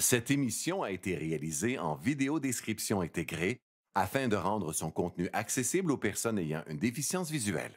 Cette émission a été réalisée en vidéo description intégrée afin de rendre son contenu accessible aux personnes ayant une déficience visuelle.